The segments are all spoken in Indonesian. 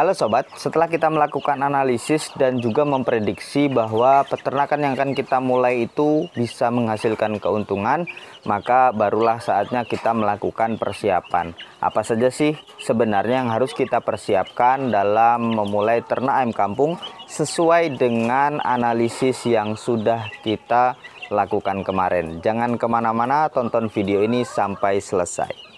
Halo sobat, setelah kita melakukan analisis dan juga memprediksi bahwa peternakan yang akan kita mulai itu bisa menghasilkan keuntungan, maka barulah saatnya kita melakukan persiapan. Apa saja sih sebenarnya yang harus kita persiapkan dalam memulai ternak ayam kampung sesuai dengan analisis yang sudah kita lakukan kemarin. Jangan kemana-mana, tonton video ini sampai selesai.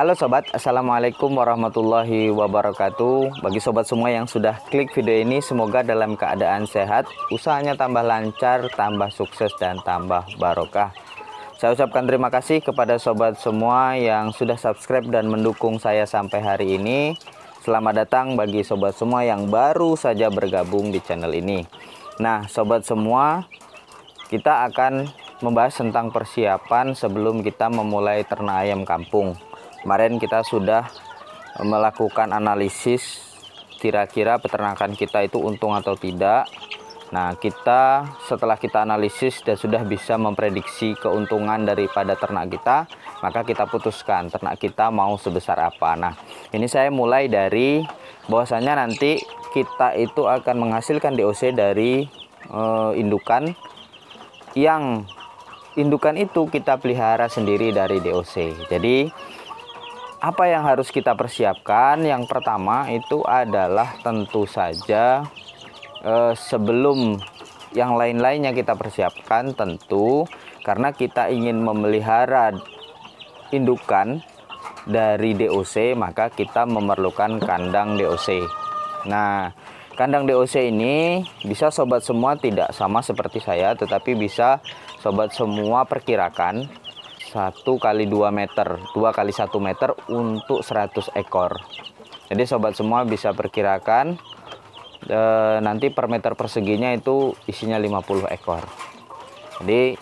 Halo sobat, assalamualaikum warahmatullahi wabarakatuh. Bagi sobat semua yang sudah klik video ini, semoga dalam keadaan sehat, usahanya tambah lancar, tambah sukses, dan tambah barokah. Saya ucapkan terima kasih kepada sobat semua yang sudah subscribe dan mendukung saya sampai hari ini. Selamat datang bagi sobat semua yang baru saja bergabung di channel ini. Nah, sobat semua, kita akan membahas tentang persiapan sebelum kita memulai ternak ayam kampung. Kemarin kita sudah melakukan analisis kira-kira peternakan kita itu untung atau tidak. Nah, kita setelah kita analisis dan sudah bisa memprediksi keuntungan daripada ternak kita, maka kita putuskan ternak kita mau sebesar apa. Nah, ini saya mulai dari bahwasanya nanti kita itu akan menghasilkan DOC dari e, indukan yang indukan itu kita pelihara sendiri dari DOC. Jadi, apa yang harus kita persiapkan? Yang pertama itu adalah tentu saja eh, sebelum yang lain-lainnya kita persiapkan tentu karena kita ingin memelihara indukan dari DOC maka kita memerlukan kandang DOC. Nah, kandang DOC ini bisa sobat semua tidak sama seperti saya tetapi bisa sobat semua perkirakan 1 kali 2 meter 2 kali 1 meter untuk 100 ekor jadi sobat semua bisa perkirakan e, nanti per meter perseginya itu isinya 50 ekor jadi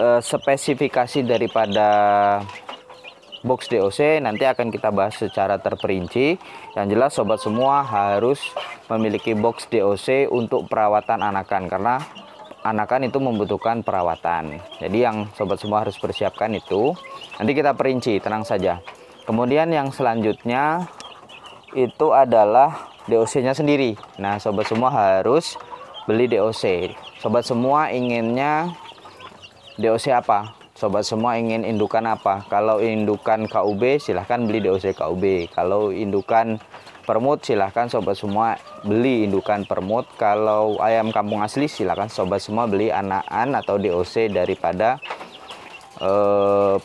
e, spesifikasi daripada box DOC nanti akan kita bahas secara terperinci yang jelas sobat semua harus memiliki box DOC untuk perawatan anakan karena anakan itu membutuhkan perawatan. Jadi yang sobat semua harus persiapkan itu. Nanti kita perinci, tenang saja. Kemudian yang selanjutnya itu adalah DOC-nya sendiri. Nah, sobat semua harus beli DOC. Sobat semua inginnya DOC apa? Sobat semua ingin indukan apa? Kalau indukan KUB silahkan beli DOC KUB. Kalau indukan permut silahkan sobat semua beli indukan permut kalau ayam kampung asli silahkan sobat semua beli anakan atau DOC daripada eh,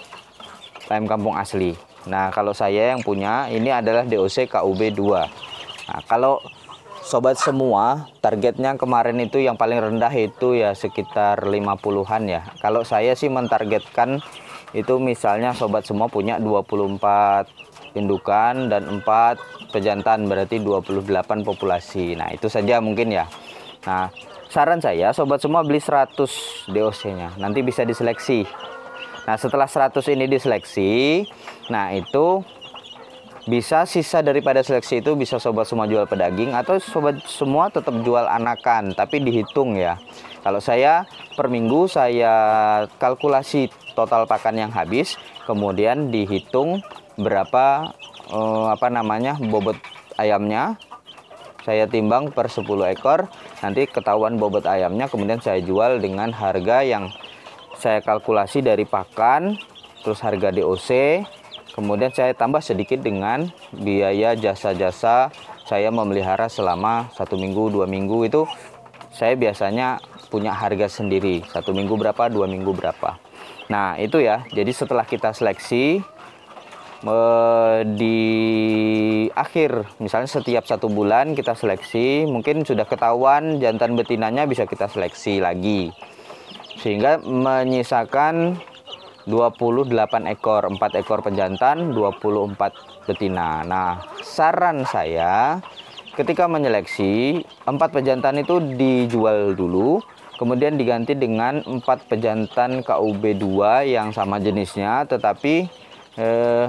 ayam kampung asli nah kalau saya yang punya ini adalah DOC KUB 2 nah kalau sobat semua targetnya kemarin itu yang paling rendah itu ya sekitar 50-an ya kalau saya sih mentargetkan itu misalnya sobat semua punya 24 indukan dan 4 pejantan berarti 28 populasi. Nah, itu saja mungkin ya. Nah, saran saya sobat semua beli 100 DOC-nya. Nanti bisa diseleksi. Nah, setelah 100 ini diseleksi, nah itu bisa sisa daripada seleksi itu bisa sobat semua jual pedaging atau sobat semua tetap jual anakan tapi dihitung ya kalau saya per minggu saya kalkulasi total pakan yang habis kemudian dihitung berapa eh, apa namanya bobot ayamnya saya timbang per 10 ekor nanti ketahuan bobot ayamnya kemudian saya jual dengan harga yang saya kalkulasi dari pakan terus harga DOC kemudian saya tambah sedikit dengan biaya jasa-jasa saya memelihara selama satu minggu dua minggu itu saya biasanya punya harga sendiri satu minggu berapa dua minggu berapa nah itu ya jadi setelah kita seleksi Eh, di akhir misalnya setiap satu bulan kita seleksi mungkin sudah ketahuan jantan betinanya bisa kita seleksi lagi sehingga menyisakan 28 ekor 4 ekor penjantan 24 betina nah saran saya ketika menyeleksi empat pejantan itu dijual dulu kemudian diganti dengan empat pejantan KUB2 yang sama jenisnya tetapi eh,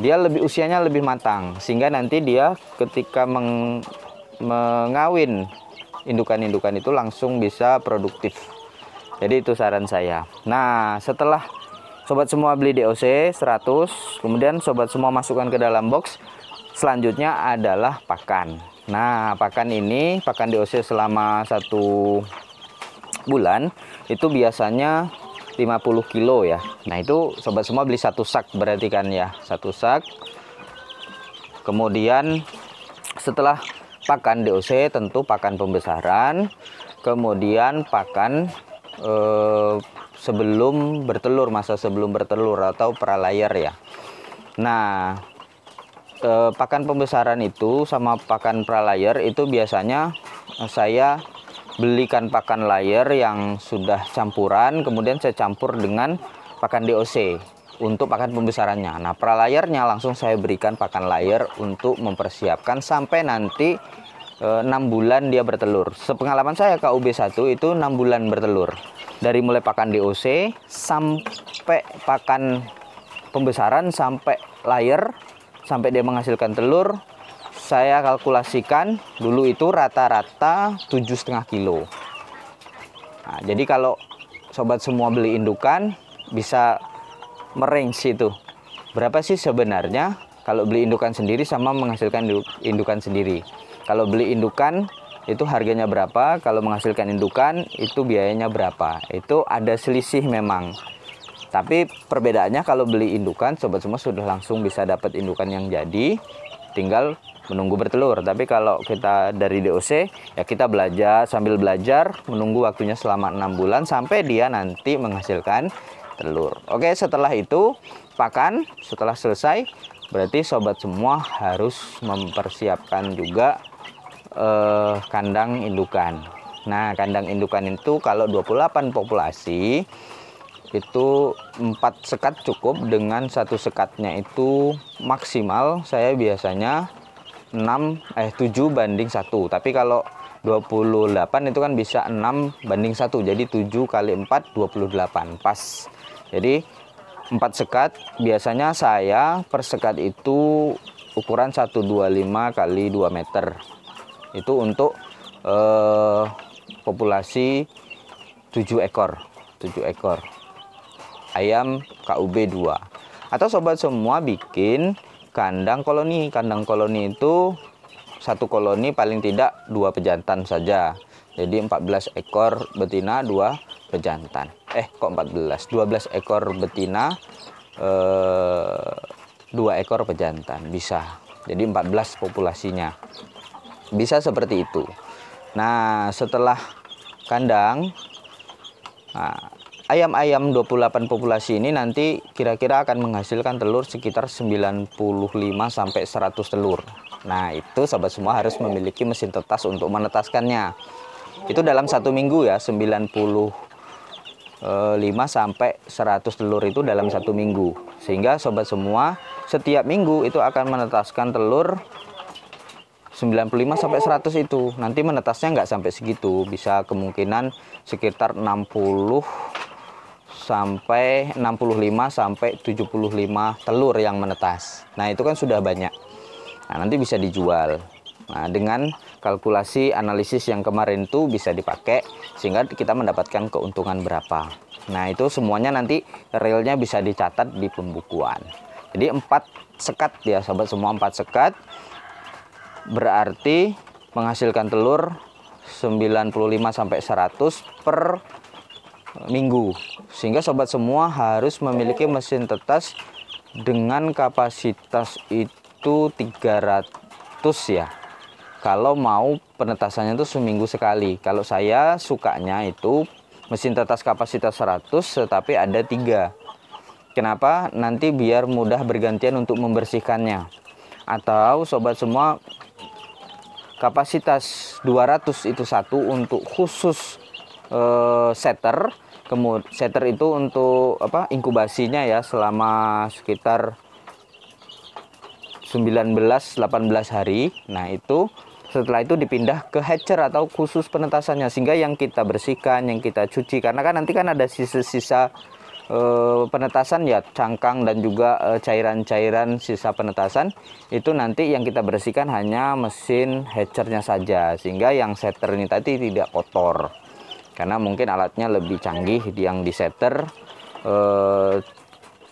dia lebih usianya lebih matang sehingga nanti dia ketika meng, mengawin indukan-indukan itu langsung bisa produktif jadi itu saran saya nah setelah sobat semua beli DOC 100 kemudian sobat semua masukkan ke dalam box selanjutnya adalah pakan nah pakan ini pakan DOC selama satu bulan itu biasanya 50 kilo ya nah itu sobat semua beli satu sak berarti kan ya satu sak kemudian setelah pakan DOC tentu pakan pembesaran kemudian pakan eh, sebelum bertelur masa sebelum bertelur atau pralayer ya nah eh, pakan pembesaran itu sama pakan pralayer itu biasanya saya belikan pakan layer yang sudah campuran kemudian saya campur dengan pakan DOC untuk pakan pembesarannya. Nah, pralayernya langsung saya berikan pakan layer untuk mempersiapkan sampai nanti eh, enam bulan dia bertelur. Sepengalaman saya KUB1 itu enam bulan bertelur. Dari mulai pakan DOC sampai pakan pembesaran sampai layer sampai dia menghasilkan telur saya kalkulasikan dulu itu rata-rata tujuh setengah kilo. Nah, jadi kalau sobat semua beli indukan bisa merange itu berapa sih sebenarnya kalau beli indukan sendiri sama menghasilkan indukan sendiri. Kalau beli indukan itu harganya berapa, kalau menghasilkan indukan itu biayanya berapa. Itu ada selisih memang. Tapi perbedaannya kalau beli indukan sobat semua sudah langsung bisa dapat indukan yang jadi tinggal menunggu bertelur. Tapi kalau kita dari DOC ya kita belajar sambil belajar menunggu waktunya selama enam bulan sampai dia nanti menghasilkan telur. Oke, setelah itu pakan setelah selesai berarti sobat semua harus mempersiapkan juga eh, kandang indukan. Nah, kandang indukan itu kalau 28 populasi itu empat sekat cukup dengan satu sekatnya itu maksimal saya biasanya 6 eh 7 banding 1 tapi kalau 28 itu kan bisa 6 banding 1 jadi 7 kali 4 28 pas jadi 4 sekat biasanya saya per sekat itu ukuran 125 kali 2 meter itu untuk eh, populasi 7 ekor 7 ekor ayam KUB 2 atau sobat semua bikin kandang koloni kandang koloni itu satu koloni paling tidak dua pejantan saja jadi 14 ekor betina dua pejantan eh kok 14 12 ekor betina eh, dua eh, ekor pejantan bisa jadi 14 populasinya bisa seperti itu nah setelah kandang nah, ayam-ayam 28 populasi ini nanti kira-kira akan menghasilkan telur sekitar 95 sampai 100 telur. Nah, itu sobat semua harus memiliki mesin tetas untuk menetaskannya. Itu dalam satu minggu ya, 95 sampai 100 telur itu dalam satu minggu sehingga sobat semua setiap minggu itu akan menetaskan telur 95 sampai 100 itu nanti menetasnya nggak sampai segitu bisa kemungkinan sekitar 60 sampai 65 sampai 75 telur yang menetas. Nah, itu kan sudah banyak. Nah, nanti bisa dijual. Nah, dengan kalkulasi analisis yang kemarin itu bisa dipakai sehingga kita mendapatkan keuntungan berapa. Nah, itu semuanya nanti realnya bisa dicatat di pembukuan. Jadi empat sekat ya sahabat semua empat sekat berarti menghasilkan telur 95 sampai 100 per minggu. Sehingga sobat semua harus memiliki mesin tetas dengan kapasitas itu 300 ya. Kalau mau penetasannya itu seminggu sekali. Kalau saya sukanya itu mesin tetas kapasitas 100 tetapi ada tiga. Kenapa? Nanti biar mudah bergantian untuk membersihkannya. Atau sobat semua kapasitas 200 itu satu untuk khusus uh, eh, setter kemudian setter itu untuk apa inkubasinya ya selama sekitar 19-18 hari nah itu setelah itu dipindah ke hatcher atau khusus penetasannya sehingga yang kita bersihkan yang kita cuci karena kan nanti kan ada sisa-sisa e, penetasan ya cangkang dan juga eh, cairan-cairan sisa penetasan itu nanti yang kita bersihkan hanya mesin hatchernya saja sehingga yang setter ini tadi tidak kotor karena mungkin alatnya lebih canggih yang di setter eh,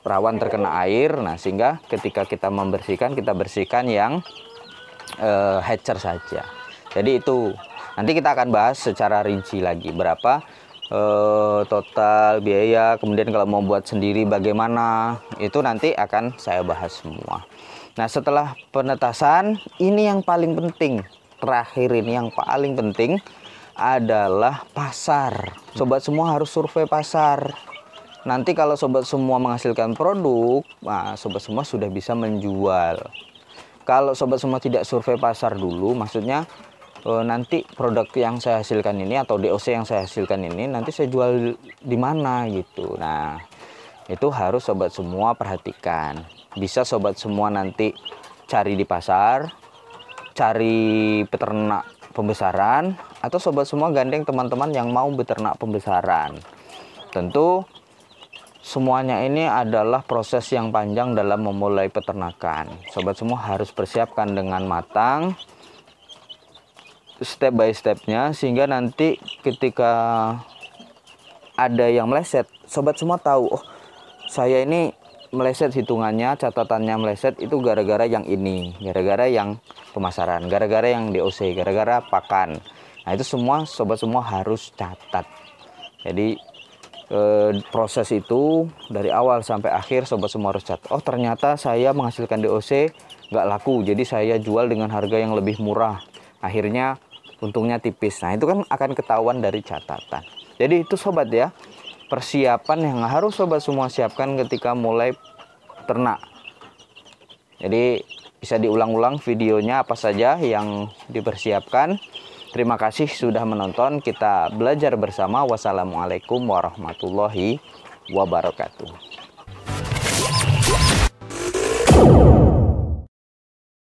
rawan terkena air nah sehingga ketika kita membersihkan kita bersihkan yang eh, hatcher saja jadi itu nanti kita akan bahas secara rinci lagi berapa eh, total biaya kemudian kalau mau buat sendiri bagaimana itu nanti akan saya bahas semua nah setelah penetasan ini yang paling penting terakhir ini yang paling penting adalah pasar. Sobat semua harus survei pasar. Nanti kalau sobat semua menghasilkan produk, nah sobat semua sudah bisa menjual. Kalau sobat semua tidak survei pasar dulu, maksudnya eh, nanti produk yang saya hasilkan ini atau DOC yang saya hasilkan ini nanti saya jual di mana gitu. Nah, itu harus sobat semua perhatikan. Bisa sobat semua nanti cari di pasar, cari peternak pembesaran atau sobat semua gandeng teman-teman yang mau beternak pembesaran. Tentu semuanya ini adalah proses yang panjang dalam memulai peternakan. Sobat semua harus persiapkan dengan matang step by stepnya sehingga nanti ketika ada yang meleset, sobat semua tahu oh saya ini meleset hitungannya catatannya meleset itu gara-gara yang ini gara-gara yang pemasaran gara-gara yang DOC gara-gara pakan nah itu semua sobat semua harus catat jadi e, proses itu dari awal sampai akhir sobat semua harus catat oh ternyata saya menghasilkan DOC nggak laku jadi saya jual dengan harga yang lebih murah akhirnya untungnya tipis nah itu kan akan ketahuan dari catatan jadi itu sobat ya persiapan yang harus sobat semua siapkan ketika mulai ternak. Jadi bisa diulang-ulang videonya apa saja yang dipersiapkan. Terima kasih sudah menonton. Kita belajar bersama. Wassalamualaikum warahmatullahi wabarakatuh.